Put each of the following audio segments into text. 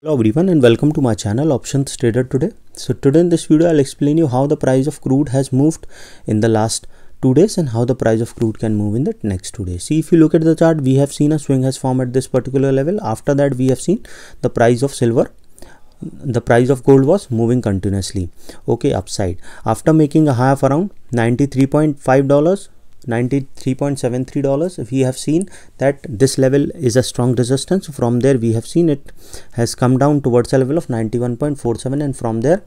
Hello everyone and welcome to my channel options trader today so today in this video i'll explain you how the price of crude has moved in the last two days and how the price of crude can move in the next two days see if you look at the chart we have seen a swing has formed at this particular level after that we have seen the price of silver the price of gold was moving continuously okay upside after making a high of around 93.5 dollars $93.73 we have seen that this level is a strong resistance from there we have seen it has come down towards a level of 91.47 and from there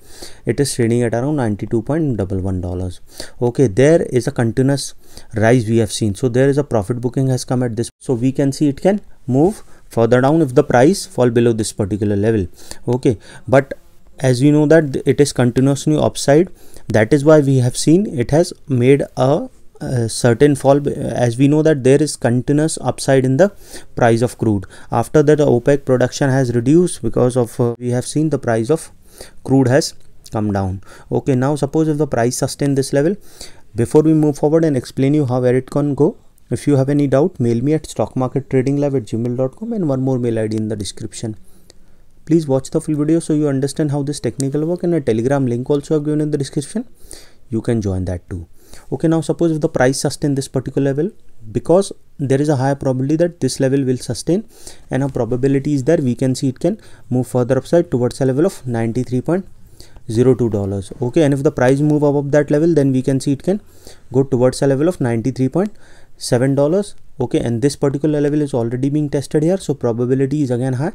it is trading at around 92.11 dollars okay there is a continuous rise we have seen so there is a profit booking has come at this so we can see it can move further down if the price fall below this particular level okay but as we know that it is continuously upside that is why we have seen it has made a uh, certain fall uh, as we know that there is continuous upside in the price of crude after that opec production has reduced because of uh, we have seen the price of crude has come down okay now suppose if the price sustain this level before we move forward and explain you how where it can go if you have any doubt mail me at stockmarkettradinglab at gmail.com and one more mail id in the description please watch the full video so you understand how this technical work and a telegram link also are given in the description you can join that too okay now suppose if the price sustain this particular level because there is a higher probability that this level will sustain and a probability is there we can see it can move further upside towards a level of 93.02 dollars okay and if the price move above that level then we can see it can go towards a level of 93.7 dollars okay and this particular level is already being tested here so probability is again high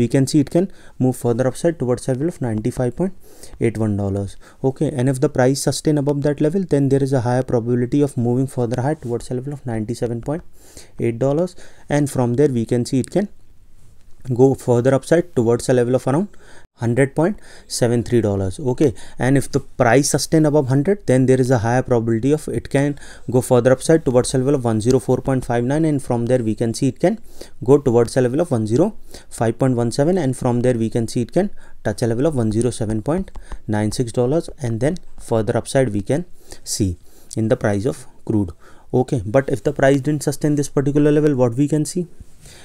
we can see it can move further upside towards a level of 95.81 dollars okay and if the price sustain above that level then there is a higher probability of moving further high towards a level of 97.8 dollars and from there we can see it can go further upside towards a level of around 100.73 dollars okay and if the price sustain above 100 then there is a higher probability of it can go further upside towards a level of 104.59 and from there we can see it can go towards a level of 105.17 and from there we can see it can touch a level of 107.96 dollars and then further upside we can see in the price of crude okay but if the price didn't sustain this particular level what we can see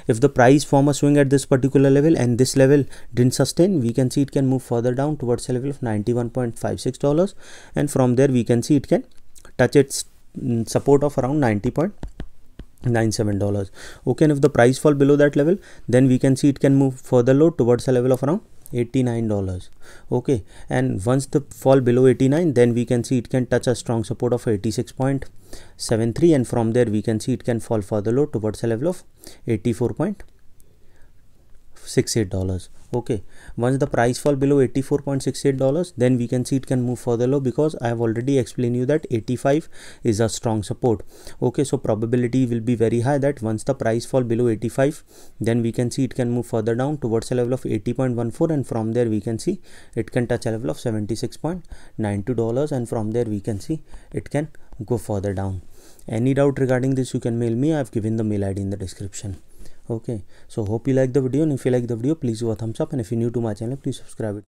if the price form a swing at this particular level and this level didn't sustain we can see it can move further down towards a level of 91.56 dollars and from there we can see it can touch its mm, support of around 90.97 dollars okay and if the price fall below that level then we can see it can move further low towards a level of around $89 okay and once the fall below 89 then we can see it can touch a strong support of 86.73 and from there we can see it can fall further low towards a level of 84. 84 dollars okay once the price fall below $84.68 then we can see it can move further low because I have already explained you that 85 is a strong support okay so probability will be very high that once the price fall below 85 then we can see it can move further down towards a level of 80.14 and from there we can see it can touch a level of $76.92 and from there we can see it can go further down any doubt regarding this you can mail me i have given the mail id in the description okay so hope you like the video and if you like the video please give a thumbs up and if you're new to my channel please subscribe it